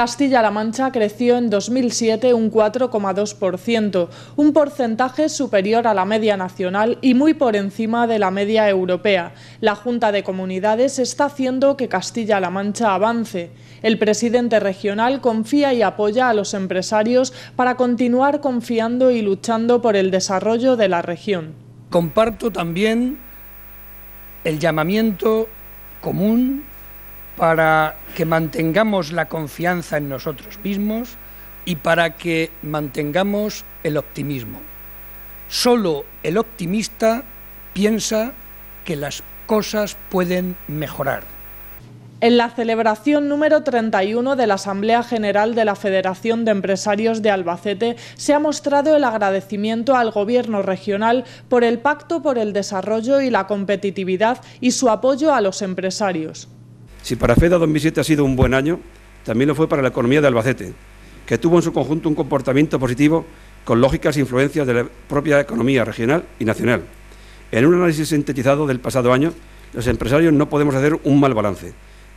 Castilla-La Mancha creció en 2007 un 4,2%, un porcentaje superior a la media nacional y muy por encima de la media europea. La Junta de Comunidades está haciendo que Castilla-La Mancha avance. El presidente regional confía y apoya a los empresarios para continuar confiando y luchando por el desarrollo de la región. Comparto también el llamamiento común para que mantengamos la confianza en nosotros mismos y para que mantengamos el optimismo. Solo el optimista piensa que las cosas pueden mejorar. En la celebración número 31 de la Asamblea General de la Federación de Empresarios de Albacete se ha mostrado el agradecimiento al Gobierno regional por el Pacto por el Desarrollo y la Competitividad y su apoyo a los empresarios. Si para FEDA 2007 ha sido un buen año, también lo fue para la economía de Albacete, que tuvo en su conjunto un comportamiento positivo con lógicas influencias de la propia economía regional y nacional. En un análisis sintetizado del pasado año, los empresarios no podemos hacer un mal balance.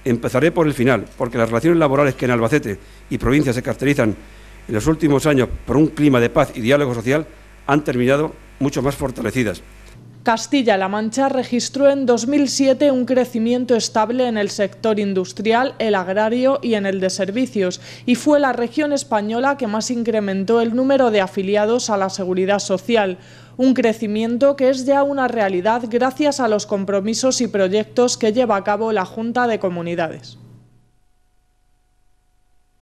Empezaré por el final, porque las relaciones laborales que en Albacete y provincia se caracterizan en los últimos años por un clima de paz y diálogo social han terminado mucho más fortalecidas Castilla-La Mancha registró en 2007 un crecimiento estable en el sector industrial, el agrario y en el de servicios, y fue la región española que más incrementó el número de afiliados a la seguridad social un crecimiento que es ya una realidad gracias a los compromisos y proyectos que lleva a cabo la Junta de Comunidades.